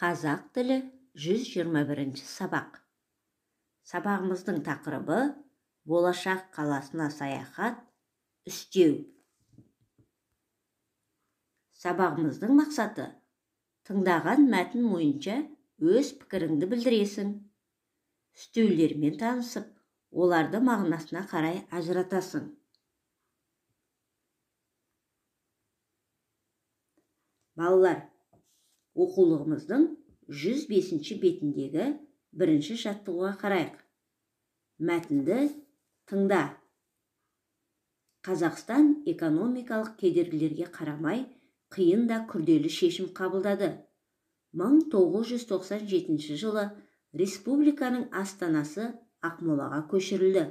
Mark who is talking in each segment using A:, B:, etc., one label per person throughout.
A: қазақ тілі 121 сабақ сабағымыздың тақырыбы болашақ қаласына саяхат үстеу сабағымыздың мақсаты тыңдаған мәтін бойынша өз пікіріңді білдіресін. үстеулермен танысып оларды мағынасына қарай ажыратасың балалар оқулығымыздың 105-ші бетіндегі бірінші жаттығуға қарайық мәтінді тыңда қазақстан экономикалық кедергілерге қарамай қиын да күрделі шешім қабылдады 1997 жылы республиканың астанасы ақмолаға көшірілді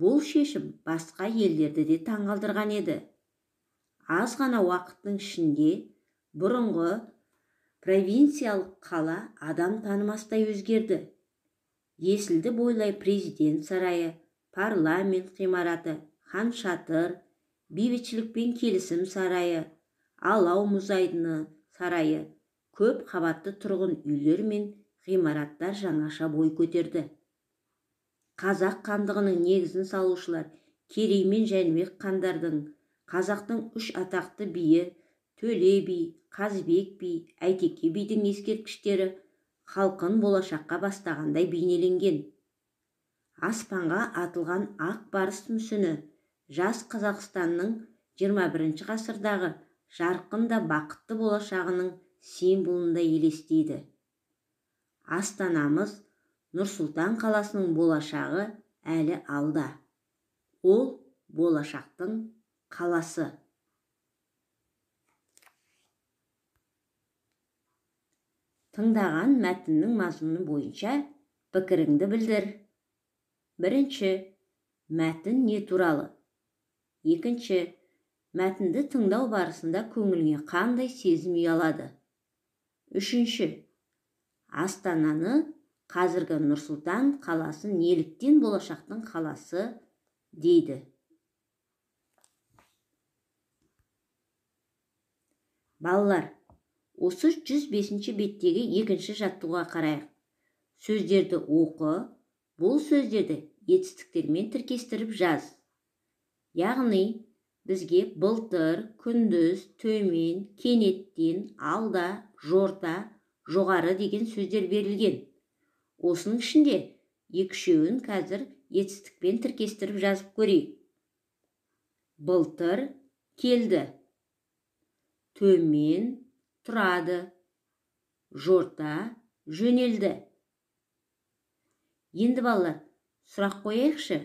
A: бұл шешім басқа елдерді де таңғалдырған еді аз ғана уақыттың ішінде бұрынғы провинциялық қала адам танымастай өзгерді есілді бойлай президент сарайы парламент ғимараты хан шатыр бейбітшілік пен келісім сарайы алау мұзайдыны сарайы көп қабатты тұрғын үйлер мен ғимараттар жаңаша бой көтерді қазақ хандығының негізін салушылар керей мен жәнібек хандардың қазақтың үш атақты биі төле би қазыбек би әйтеке бидің ескерткіштері халқын болашаққа бастағандай бейнеленген аспанға атылған ақ барыс мүсіні жас қазақстанның 21 ғасырдағы жарқын да бақытты болашағының символында елестейді астанамыз сұлтан қаласының болашағы әлі алда ол болашақтың қаласы тыңдаған мәтіннің мазмұны бойынша пікіріңді білдір бірінші мәтін не туралы екінші мәтінді тыңдау барысында көңіліңе қандай сезім ұялады үшінші астананы қазіргі нұрсұлтан қаласы неліктен болашақтың қаласы дейді балалар осы 105 беттегі екінші жаттыға қарайық сөздерді оқы бұл сөздерді етістіктермен тіркестіріп жаз яғни бізге бұлтыр, күндіз төмен кенеттен алда жорта жоғары деген сөздер берілген осының ішінде екі қазір етістікпен тіркестіріп жазып көрейік Бұлтыр келді төмен тұрады жорта жөнелді енді балалар сұрақ қояйықшы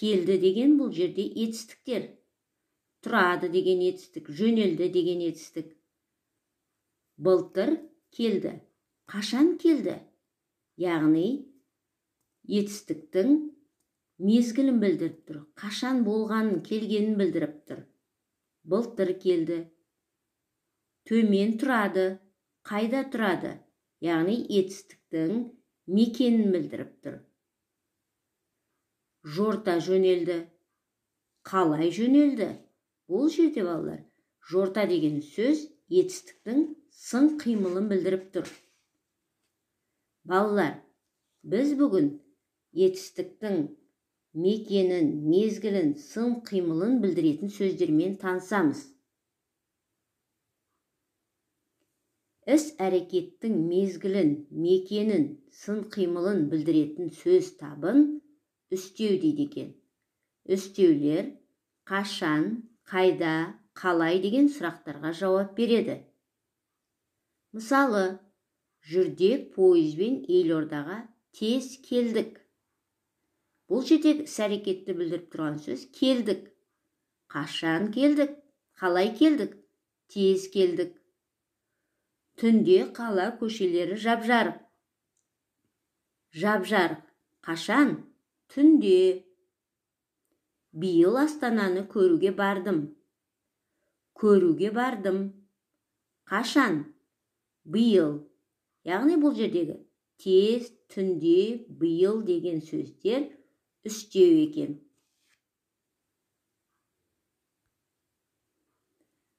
A: келді деген бұл жерде етістіктер тұрады деген етістік жөнелді деген етістік былтыр келді қашан келді яғни етістіктің мезгілін білдіріп тұр қашан болғанын келгенін білдіріп тұр былтыр келді төмен тұрады қайда тұрады яғни етістіктің мекенін білдіріп тұр жорта жөнелді қалай жөнелді бұл жерде балалар жорта деген сөз етістіктің сын қимылын білдіріп тұр балалар біз бүгін етістіктің мекенін мезгілін сын қимылын білдіретін сөздермен танысамыз іс әрекеттің мезгілін мекенін сын қимылын білдіретін сөз табын үстеу дейді екен үстеулер қашан қайда қалай деген сұрақтарға жауап береді мысалы жүрде пойызбен елордаға тез келдік бұл жердегі іс әрекетті білдіріп тұрған сөз келдік қашан келдік қалай келдік тез келдік түнде қала көшелері жап жарық жап жарық қашан түнде биыл астананы көруге бардым көруге бардым қашан биыл яғни бұл жердегі тез түнде биыл деген сөздер үстеу екен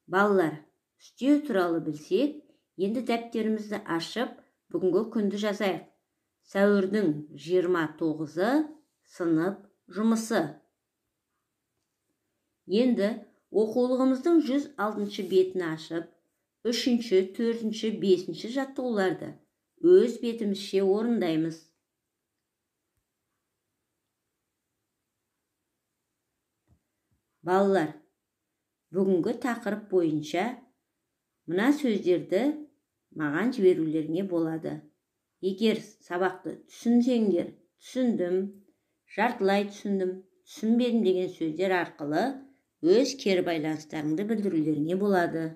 A: балалар үстеу туралы білсек енді дәптерімізді ашып бүгінгі күнді жазайық сәуірдің 29-ы сынып жұмысы енді оқулығымыздың 106 бетін ашып 3-ші, 4-ші, 5-ші жаттығуларды өз бетімізше орындаймыз балалар бүгінгі тақырып бойынша мына сөздерді маған жіберулеріңе болады егер сабақты түсінсеңдер түсіндім жартылай түсіндім түсінбедім деген сөздер арқылы өз кері байланыстарыңды білдірулеріңе болады